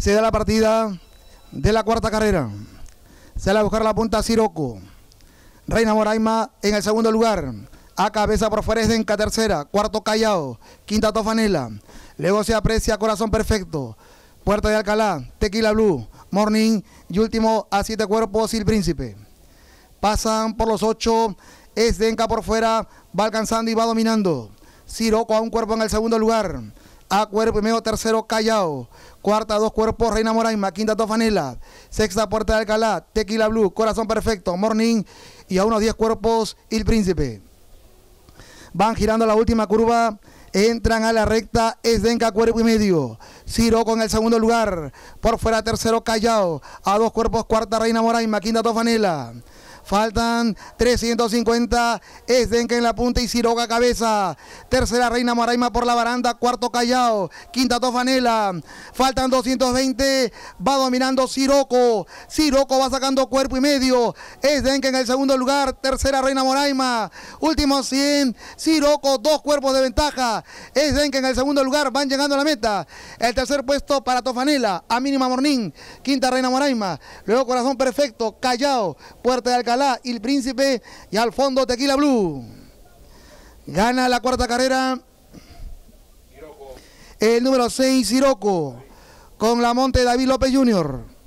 Se da la partida de la cuarta carrera. Sale a buscar la punta Siroco. Reina Moraima en el segundo lugar. A cabeza por fuera es tercera. Cuarto Callao. Quinta Tofanela. Luego se aprecia Corazón Perfecto. Puerta de Alcalá. Tequila Blue. Morning. Y último a siete cuerpos el Príncipe. Pasan por los ocho. Es Denca por fuera. Va alcanzando y va dominando. Siroco a un cuerpo en el segundo lugar. A cuerpo y medio, tercero Callao. Cuarta, dos cuerpos, Reina Moraima. Quinta, Tofanela. Sexta, Puerta de Alcalá. Tequila Blue, Corazón Perfecto, Morning. Y a unos diez cuerpos, El Príncipe. Van girando la última curva. Entran a la recta, Esdenca, cuerpo y medio. Ciro con el segundo lugar. Por fuera, tercero Callao. A dos cuerpos, cuarta Reina Moraima. Quinta, Tofanela. Faltan 350. Esdenque en la punta y Siroga cabeza. Tercera Reina Moraima por la baranda. Cuarto Callao. Quinta Tofanela. Faltan 220. Va dominando Siroco. Siroco va sacando cuerpo y medio. Esdenque en el segundo lugar. Tercera Reina Moraima. Último 100. Siroco, dos cuerpos de ventaja. Esdenque en el segundo lugar. Van llegando a la meta. El tercer puesto para Tofanela. A mínima Mornín. Quinta Reina Moraima. Luego Corazón Perfecto. Callao. Puerta de Alcalá el Príncipe y al fondo Tequila Blue. Gana la cuarta carrera el número 6 Siroco con la monte David López Jr.